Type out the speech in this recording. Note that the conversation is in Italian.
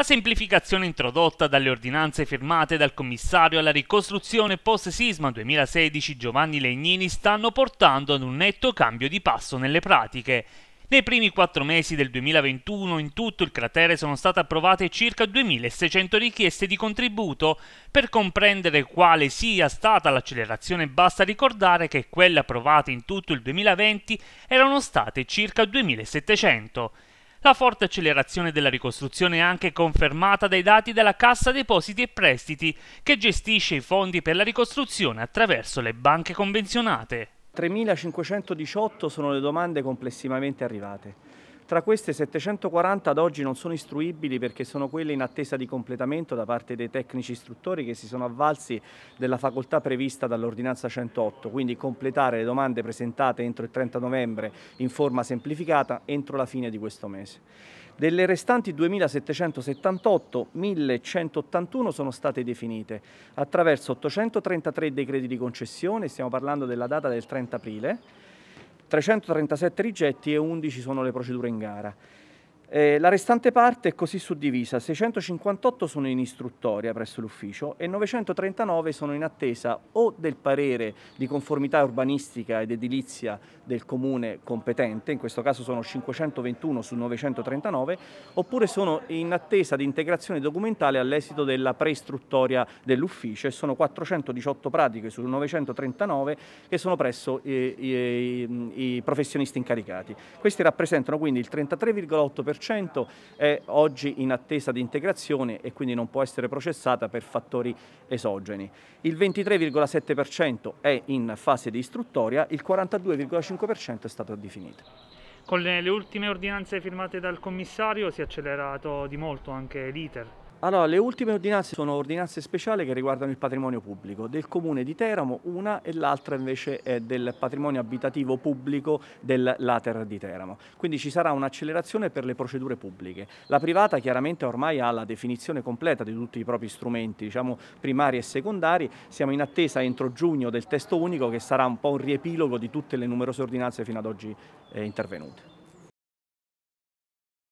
La semplificazione introdotta dalle ordinanze firmate dal commissario alla ricostruzione post-sisma 2016 Giovanni Legnini stanno portando ad un netto cambio di passo nelle pratiche. Nei primi quattro mesi del 2021 in tutto il cratere sono state approvate circa 2.600 richieste di contributo. Per comprendere quale sia stata l'accelerazione basta ricordare che quelle approvate in tutto il 2020 erano state circa 2.700. La forte accelerazione della ricostruzione è anche confermata dai dati della Cassa Depositi e Prestiti, che gestisce i fondi per la ricostruzione attraverso le banche convenzionate. 3.518 sono le domande complessivamente arrivate. Tra queste 740 ad oggi non sono istruibili perché sono quelle in attesa di completamento da parte dei tecnici istruttori che si sono avvalsi della facoltà prevista dall'ordinanza 108, quindi completare le domande presentate entro il 30 novembre in forma semplificata entro la fine di questo mese. Delle restanti 2.778, 1.181 sono state definite attraverso 833 decreti di concessione, stiamo parlando della data del 30 aprile, 337 rigetti e 11 sono le procedure in gara. Eh, la restante parte è così suddivisa, 658 sono in istruttoria presso l'ufficio e 939 sono in attesa o del parere di conformità urbanistica ed edilizia del comune competente, in questo caso sono 521 su 939, oppure sono in attesa di integrazione documentale all'esito della preistruttoria dell'ufficio e sono 418 pratiche su 939 che sono presso eh, i, i, i professionisti incaricati. Questi rappresentano quindi il 33,8% è oggi in attesa di integrazione e quindi non può essere processata per fattori esogeni. Il 23,7% è in fase di istruttoria, il 42,5% è stato definito. Con le ultime ordinanze firmate dal commissario si è accelerato di molto anche l'iter. Allora, le ultime ordinanze sono ordinanze speciali che riguardano il patrimonio pubblico del comune di Teramo, una e l'altra invece è del patrimonio abitativo pubblico del Later di Teramo. Quindi ci sarà un'accelerazione per le procedure pubbliche. La privata chiaramente ormai ha la definizione completa di tutti i propri strumenti, diciamo primari e secondari. Siamo in attesa entro giugno del testo unico che sarà un po' un riepilogo di tutte le numerose ordinanze fino ad oggi eh, intervenute.